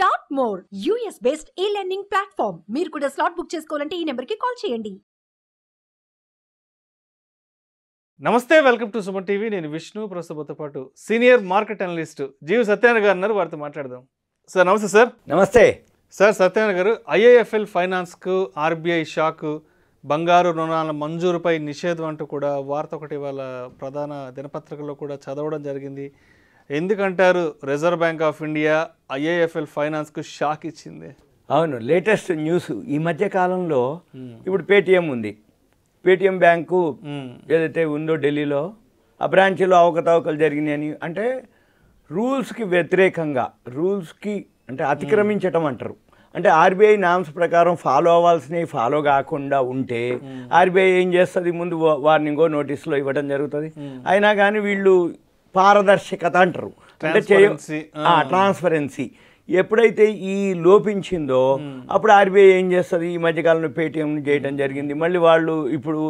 Top more US based e learning platform మీరు కూడా slot book చేసుకోవాలంటే ఈ నెంబర్కి కాల్ చేయండి నమస్తే వెల్కమ్ టు సుమన్ టీవీ నేను విష్ణు ప్రస్తుతంతో పాటు senior market analyst G V Satyanarayana garu ఉన్నారు వారితో మాట్లాడదాం సార్ నమస్తే సార్ నమస్తే సార్ సత్యనారాయణ గారు ఐఏఎఫ్ఎల్ ఫైనాన్స్కు ఆర్బీఐ షాక్ బంగారు రుణాల మంజూరుపై నిషేధం అంటూ కూడా వార్త ఒకటి వాళ్ళ ప్రధాన దినపత్రికలో కూడా చదవడం జరిగింది ఎందుకంటారు Reserve Bank of India IAFL ఫైనాన్స్కు షాక్ ఇచ్చింది అవును లేటెస్ట్ న్యూస్ ఈ మధ్య కాలంలో hmm. ఇప్పుడు పేటిఎం ఉంది పేటిఎం బ్యాంకు hmm. ఏదైతే ఉందో ఢిల్లీలో ఆ బ్రాంచ్లో అవకతవకలు జరిగినాయని అంటే రూల్స్కి వ్యతిరేకంగా రూల్స్కి అంటే అతిక్రమించటం hmm. అంటారు అంటే ఆర్బీఐ నామ్స్ ప్రకారం ఫాలో అవ్వాల్సినవి ఫాలో కాకుండా ఉంటే ఆర్బీఐ ఏం చేస్తుంది ముందు వార్నింగో నోటీసులో ఇవ్వడం జరుగుతుంది అయినా కానీ వీళ్ళు పారదర్శకత అంటారు అంటే ట్రాన్స్పరెన్సీ ఎప్పుడైతే ఈ లోపించిందో hmm. అప్పుడు ఆర్బీఐ ఏం చేస్తుంది ఈ మధ్యకాలంలో పేటీఎం చేయడం జరిగింది మళ్ళీ వాళ్ళు ఇప్పుడు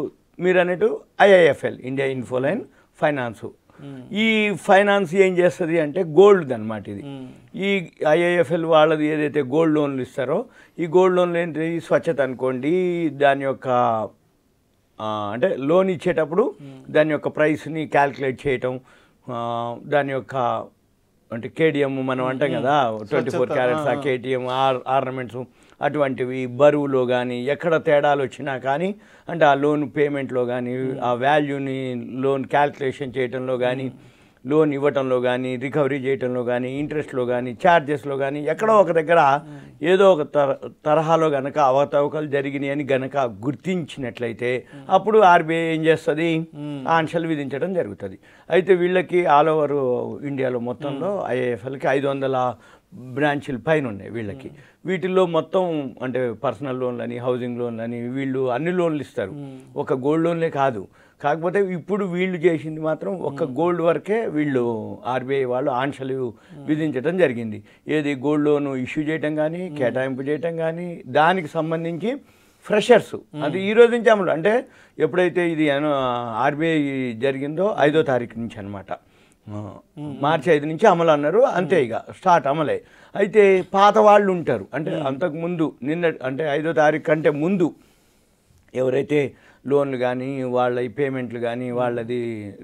మీరు అన్నట్టు ఐఐఎఫ్ఎల్ ఇండియా ఇన్ఫోలైన్ ఫైనాన్స్ ఈ ఫైనాన్స్ ఏం చేస్తుంది అంటే గోల్డ్ అనమాట ఇది hmm. ఈ ఐఐఎఫ్ఎల్ వాళ్ళది ఏదైతే గోల్డ్ లోన్లు ఇస్తారో ఈ గోల్డ్ లోన్లు ఏంటి స్వచ్ఛత అనుకోండి దాని యొక్క అంటే లోన్ ఇచ్చేటప్పుడు hmm. దాని యొక్క ప్రైస్ని క్యాల్కులేట్ చేయటం దాని యొక్క అంటే కేడిఎం మనం అంటాం కదా ట్వంటీ ఫోర్ క్యారెట్స్ ఆ కేటీఎం ఆర్ ఆర్నమెంట్స్ అటువంటివి బరువులో కానీ ఎక్కడ తేడాలు వచ్చినా కానీ అంటే ఆ లోన్ పేమెంట్లో కానీ ఆ వాల్యూని లోన్ క్యాల్కులేషన్ చేయడంలో కానీ లోన్ ఇవ్వటంలో కానీ రికవరీ చేయటంలో కానీ ఇంట్రెస్ట్లో కానీ ఛార్జెస్లో కానీ ఎక్కడో ఒక దగ్గర ఏదో ఒక తరహాలో గనక అవతవకలు అని గనక గుర్తించినట్లయితే అప్పుడు ఆర్బీఐ ఏం చేస్తుంది ఆంక్షలు విధించడం జరుగుతుంది అయితే వీళ్ళకి ఆల్ ఓవర్ ఇండియాలో మొత్తంలో ఐఏఎఫ్ఎల్కి ఐదు వందల బ్రాంచీలు పైన ఉన్నాయి వీళ్ళకి వీటిల్లో మొత్తం అంటే పర్సనల్ లోన్లని హౌసింగ్ లోన్లని వీళ్ళు అన్ని లోన్లు ఇస్తారు ఒక గోల్డ్ లోన్లే కాదు కాకపోతే ఇప్పుడు వీళ్ళు చేసింది మాత్రం ఒక్క గోల్డ్ వరకే వీళ్ళు ఆర్బీఐ వాళ్ళు ఆంక్షలు విధించడం జరిగింది ఏది గోల్డ్ లోన్ ఇష్యూ చేయటం కానీ కేటాయింపు చేయటం కానీ దానికి సంబంధించి ఫ్రెషర్స్ అంటే ఈ రోజు నుంచి అమలు అంటే ఎప్పుడైతే ఇది ఆర్బీఐ జరిగిందో ఐదో తారీఖు నుంచి అనమాట మార్చి ఐదు నుంచి అమలు అన్నారు అంతే ఇక స్టార్ట్ అమలే అయితే పాత వాళ్ళు ఉంటారు అంటే అంతకుముందు నిన్న అంటే ఐదో తారీఖు కంటే ముందు ఎవరైతే లోన్లు కానీ వాళ్ళ పేమెంట్లు కానీ వాళ్ళది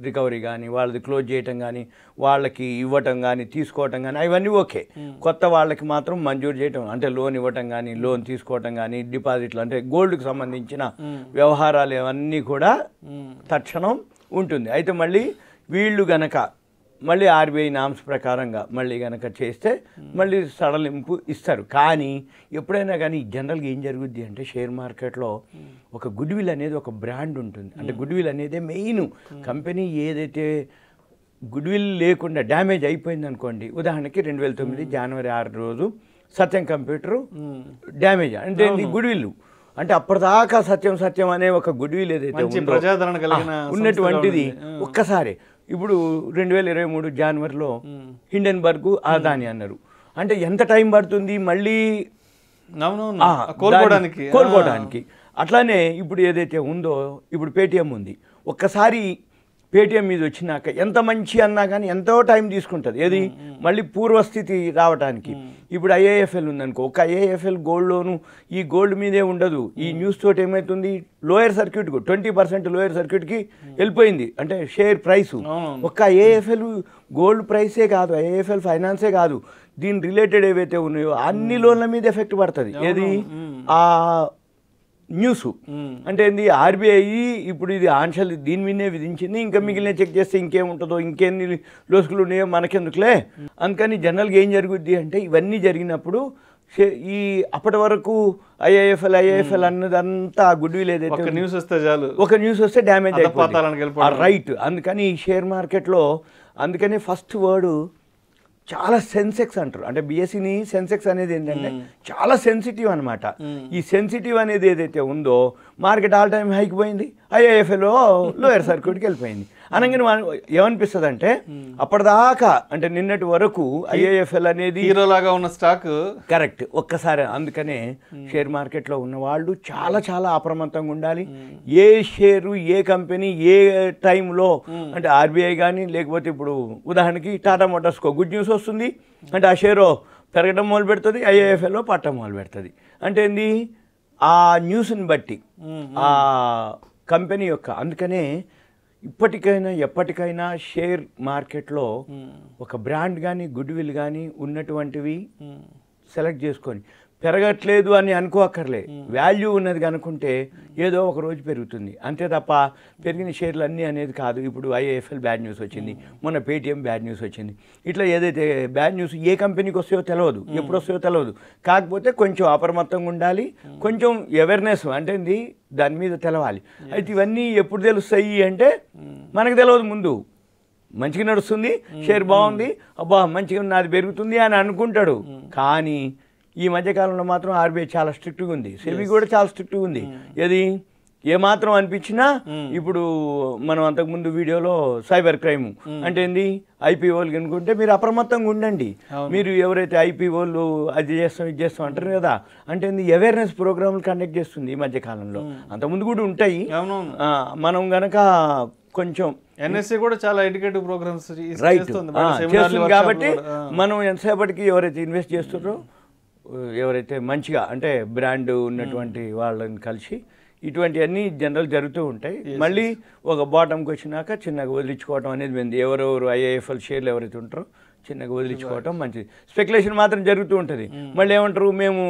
రికవరీ కానీ వాళ్ళది క్లోజ్ చేయటం కానీ వాళ్ళకి ఇవ్వటం కానీ తీసుకోవటం కానీ అవన్నీ ఓకే కొత్త వాళ్ళకి మాత్రం మంజూరు చేయటం అంటే లోన్ ఇవ్వటం కానీ లోన్ తీసుకోవటం కానీ డిపాజిట్లు అంటే గోల్డ్కి సంబంధించిన వ్యవహారాలు అవన్నీ కూడా తక్షణం ఉంటుంది అయితే మళ్ళీ వీళ్ళు గనక మళ్ళీ ఆర్బీఐ నామ్స్ ప్రకారంగా మళ్ళీ కనుక చేస్తే మళ్ళీ సడలింపు ఇస్తారు కానీ ఎప్పుడైనా కానీ జనరల్గా ఏం జరుగుద్ది అంటే షేర్ మార్కెట్లో ఒక గుడ్విల్ అనేది ఒక బ్రాండ్ ఉంటుంది అంటే గుడ్విల్ అనేది మెయిన్ కంపెనీ ఏదైతే గుడ్విల్ లేకుండా డ్యామేజ్ అయిపోయింది అనుకోండి ఉదాహరణకి రెండు వేల తొమ్మిది జనవరి ఆరు రోజు సత్యం కంప్యూటరు డ్యామేజ్ అంటే గుడ్విల్ అంటే అప్పటిదాకా సత్యం సత్యం అనే ఒక గుడ్విల్ ఏదైతే ఉన్నటువంటిది ఒక్కసారి ఇప్పుడు రెండు వేల ఇరవై మూడు జనవరిలో హిండెన్బర్గ్ ఆదాని అన్నారు అంటే ఎంత టైం పడుతుంది మళ్ళీ కోల్పోవడానికి కోల్పోవడానికి అట్లానే ఇప్పుడు ఏదైతే ఉందో ఇప్పుడు పేటిఎం ఉంది ఒక్కసారి పేటిఎం మీద వచ్చినాక ఎంత మంచి అన్నా కానీ ఎంతో టైం తీసుకుంటుంది ఏది మళ్ళీ పూర్వస్థితి రావడానికి ఇప్పుడు ఐఏఎఫ్ఎల్ ఉందనుకో ఒక ఐఏఎఫ్ఎల్ గోల్డ్ లోను ఈ గోల్డ్ మీదే ఉండదు ఈ న్యూస్ hmm. తోటి ఏమవుతుంది లోయర్ సర్క్యూట్కు ట్వంటీ పర్సెంట్ లోయర్ సర్క్యూట్కి వెళ్ళిపోయింది అంటే షేర్ ప్రైస్ ఒక్క ఏఎఫ్ఎల్ గోల్డ్ ప్రైసే కాదు ఐఏఎఫ్ఎల్ ఫైనాన్సే కాదు దీని రిలేటెడ్ ఏవైతే ఉన్నాయో అన్ని లోన్ల hmm. మీద ఎఫెక్ట్ పడుతుంది ఏది hmm. ఆ న్యూస్ అంటే ఏంది ఆర్బీఐ ఇప్పుడు ఇది ఆంక్షలు దీని మీదనే విధించింది ఇంకా మిగిలిన చెక్ చేస్తే ఇంకేముంటుందో ఇంకేన్ని లోసుకులు ఉన్నాయో మనకెందుకులే అందుకని జనరల్గా ఏం జరుగుద్ది అంటే ఇవన్నీ జరిగినప్పుడు ఈ అప్పటి వరకు ఐఐఎఫ్ఎల్ ఐఐఎఫ్ఎల్ అన్నదంతా గుడ్ విల్ ఏదైతే న్యూస్ వస్తే చాలు ఒక న్యూస్ వస్తే డ్యామేజ్ అయిపోతుంది రైట్ అందుకని ఈ షేర్ మార్కెట్లో అందుకని ఫస్ట్ వర్డ్ చాలా సెన్సెక్స్ అంటారు అంటే బిఎస్సీని సెన్సెక్స్ అనేది ఏంటంటే చాలా సెన్సిటివ్ అనమాట ఈ సెన్సిటివ్ అనేది ఏదైతే ఉందో మార్కెట్ ఆల్ టైమ్ హైక్ పోయింది ఐఏఎఫ్ఎల్ లోయర్ సర్క్యూట్కి వెళ్ళిపోయింది అనగానే ఏమనిపిస్తుంది అంటే అప్పటిదాకా అంటే నిన్నటి వరకు ఐఏఎఫ్ఎల్ అనేది హీరోలాగా ఉన్న స్టాక్ కరెక్ట్ ఒక్కసారి అందుకనే షేర్ మార్కెట్లో ఉన్న వాళ్ళు చాలా చాలా అప్రమత్తంగా ఉండాలి ఏ షేరు ఏ కంపెనీ ఏ టైంలో అంటే ఆర్బీఐ కానీ లేకపోతే ఇప్పుడు ఉదాహరణకి టాటా మోటార్స్కో గుడ్ న్యూస్ వస్తుంది అంటే ఆ షేరో పెరగడం మొదలు పెడుతుంది ఐఏఎఫ్ఎల్లో పట్టడం మొదలు పెడుతుంది అంటే ఏంది ఆ న్యూస్ని బట్టి ఆ కంపెనీ యొక్క అందుకనే ఇప్పటికైనా ఎప్పటికైనా షేర్ మార్కెట్లో ఒక బ్రాండ్ కానీ గుడ్ విల్ కానీ ఉన్నటువంటివి సెలెక్ట్ చేసుకొని పెరగట్లేదు అని అనుకోకర్లే వాల్యూ ఉన్నది అనుకుంటే ఏదో ఒక రోజు పెరుగుతుంది అంతే తప్ప పెరిగిన షేర్లు అన్నీ అనేది కాదు ఇప్పుడు ఐఏఎఫ్ఎల్ బ్యాడ్ న్యూస్ వచ్చింది మొన్న పేటీఎం బ్యాడ్ న్యూస్ వచ్చింది ఇట్లా ఏదైతే బ్యాడ్ న్యూస్ ఏ కంపెనీకి వస్తాయో తెలియదు ఎప్పుడు వస్తాయో తెలియదు కాకపోతే కొంచెం అప్రమత్తంగా ఉండాలి కొంచెం అవేర్నెస్ అంటే దాని మీద తెలవాలి అయితే ఇవన్నీ ఎప్పుడు తెలుస్తాయి అంటే మనకు తెలియదు ముందు మంచిగా నడుస్తుంది hmm. షేర్ బాగుంది అబ్బా మంచిగా నాది పెరుగుతుంది అని అనుకుంటాడు hmm. కానీ ఈ మధ్యకాలంలో మాత్రం ఆర్బీఐ చాలా స్ట్రిక్ట్గా ఉంది సెబీ కూడా చాలా స్ట్రిక్ట్గా ఉంది hmm. ఏది ఏమాత్రం అనిపించినా hmm. ఇప్పుడు మనం అంతకుముందు వీడియోలో సైబర్ క్రైమ్ hmm. అంటే ఏంది ఐపీఓలు కనుకుంటే మీరు అప్రమత్తంగా ఉండండి మీరు ఎవరైతే ఐపీఓలు అది చేస్తాం ఇది చేస్తాం అంటారు కదా అంటే ఏంది అవేర్నెస్ ప్రోగ్రాంలు కండక్ట్ చేస్తుంది ఈ మధ్యకాలంలో అంతకుముందు కూడా ఉంటాయి మనం గనక కొంచెం ఎన్ఎస్సీ కూడా చాలా ఎడ్యుకేటివ్ ప్రోగ్రామ్స్ రైట్ చేస్తుంది కాబట్టి మనం ఎంతసేపటికి ఎవరైతే ఇన్వెస్ట్ చేస్తున్నారో ఎవరైతే మంచిగా అంటే బ్రాండ్ ఉన్నటువంటి hmm. వాళ్ళని కలిసి ఇటువంటివన్నీ జనరల్ జరుగుతూ ఉంటాయి మళ్ళీ ఒక బాటంకి వచ్చినాక చిన్నగా వదిలించుకోవటం అనేది మంది ఎవరెవరు ఐఏఎఫ్ఎల్ షేర్లు ఎవరైతే ఉంటారో చిన్నగా వదిలించుకోవటం మంచిది స్పెక్యులేషన్ మాత్రం జరుగుతూ ఉంటుంది hmm. మళ్ళీ ఏమంటారు మేము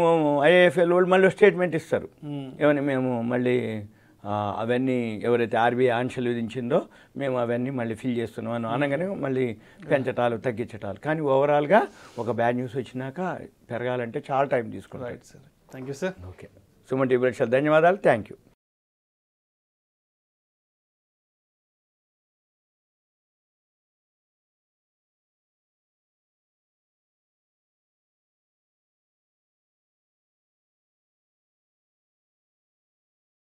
ఐఏఎఫ్ఎల్ వాళ్ళు మళ్ళీ స్టేట్మెంట్ ఇస్తారు hmm. ఏమైనా మేము మళ్ళీ అవన్నీ ఎవరైతే ఆర్బీఐ ఆంక్షలు విధించిందో మేము అవన్నీ మళ్ళీ ఫిల్ చేస్తున్నాం అనగానే మళ్ళీ పెంచటాలు తగ్గించటాలు కానీ ఓవరాల్గా ఒక బ్యాడ్ న్యూస్ వచ్చినాక పెరగాలంటే చాలా టైం తీసుకుంటాం thank you sir okay Suman TV ధన్యవాదాలు థ్యాంక్ యూ